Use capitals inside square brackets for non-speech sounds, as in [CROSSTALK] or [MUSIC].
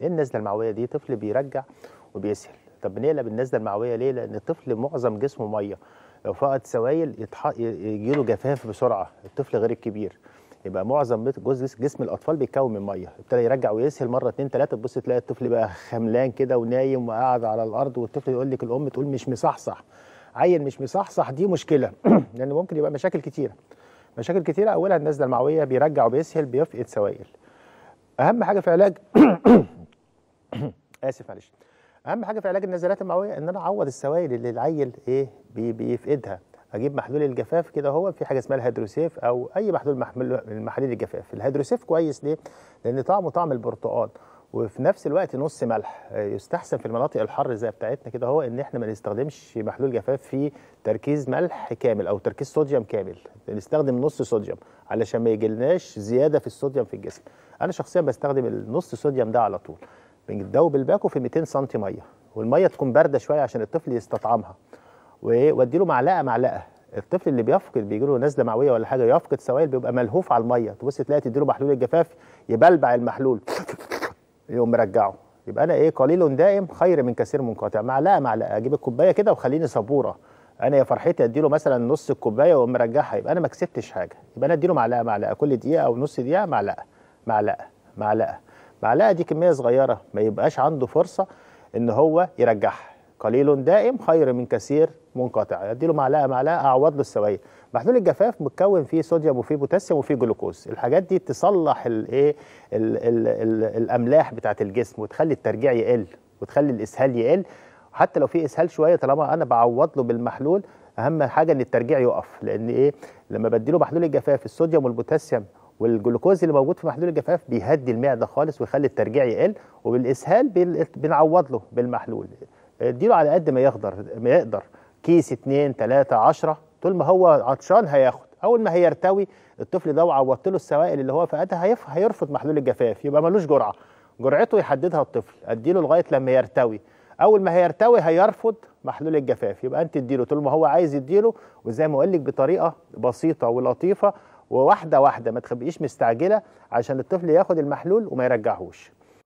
ايه النزله المعويه دي طفل بيرجع وبيسهل طب بنقلب النزله المعويه ليه لان الطفل معظم جسمه ميه لو فقد سوائل يتح... يجيله جفاف بسرعه الطفل غير الكبير يبقى معظم جزء جسم الاطفال بيتكون من ميه ابتدى يرجع ويسهل مره اتنين تلاته تبص تلاقي الطفل بقى [LAUGHS] خملان كده ونايم وقاعد على الارض والطفل يقول لك الام تقول مش مصحصح عيل مش مصحصح دي مشكله [CLEARS THROAT] لان ممكن يبقى مشاكل كتيره مشاكل كتيره اولها النزله المعويه بيرجع وبيسهل بيفقد سوائل اهم حاجه في علاج [CLEARS THROAT] [COUGHS] اسف معلش اهم حاجه في علاج النزلات المعويه ان انا اعوض السوائل اللي العيل ايه بيفقدها اجيب محلول الجفاف كده هو في حاجه اسمها الهيدروسيف او اي محلول من محاليل الجفاف الهيدروسيف كويس ليه لان طعمه طعم البرتقال وفي نفس الوقت نص ملح آه، يستحسن في المناطق الحر زي بتاعتنا كده هو ان احنا ما نستخدمش محلول جفاف فيه تركيز ملح كامل او تركيز صوديوم كامل نستخدم نص صوديوم علشان ما يجيلناش زياده في الصوديوم في الجسم انا شخصيا بستخدم النص صوديوم ده على طول بنجدوه بالباكو في 200 سم ميه والميه تكون بارده شويه عشان الطفل يستطعمها وادي له معلقه معلقه الطفل اللي بيفقد بيجي له نزله معويه ولا حاجه يفقد سوائل بيبقى ملهوف على الميه تبص تلاقي تدي له محلول الجفاف يبلبع المحلول يقوم مرجعه يبقى انا ايه قليل دائم خير من كثير منقطع معلقه معلقه اجيب الكوبايه كده وخليني سبوره انا يا فرحتي اديله مثلا نص الكوبايه واقوم مرجعها يبقى انا ما كسبتش حاجه يبقى انا اديله معلقه معلقه كل دقيقه او نص دقيقه معلقه معلقه معلقه معلقه دي كميه صغيره ما يبقاش عنده فرصه ان هو يرجعها قليل دائم خير من كثير منقطع اديله معلقه معلقه اعوض له السوائل محلول الجفاف متكون فيه صوديوم وفيه بوتاسيوم وفيه جلوكوز الحاجات دي تصلح الايه الاملاح بتاعه الجسم وتخلي الترجيع يقل وتخلي الاسهال يقل حتى لو في اسهال شويه طالما انا بعوض له بالمحلول اهم حاجه ان الترجيع يقف لان ايه لما بديله محلول الجفاف الصوديوم والبوتاسيوم والجلوكوز اللي موجود في محلول الجفاف بيهدي المعده خالص ويخلي الترجيع يقل وبالاسهال بنعوض له بالمحلول اديله على قد ما يقدر ما يقدر كيس 2 3 10 طول ما هو عطشان هياخد اول ما هيرتوي الطفل ده وعوضت له السوائل اللي هو فقدها هيرفض محلول الجفاف يبقى ملوش جرعه جرعته يحددها الطفل اديله لغايه لما يرتوي اول ما هيرتوي هيرفض محلول الجفاف يبقى انت اديله طول ما هو عايز يديله وزي ما اقول لك بطريقه بسيطه ولطيفه وواحده واحده ما تخبيش مستعجله عشان الطفل ياخد المحلول وما يرجعهوش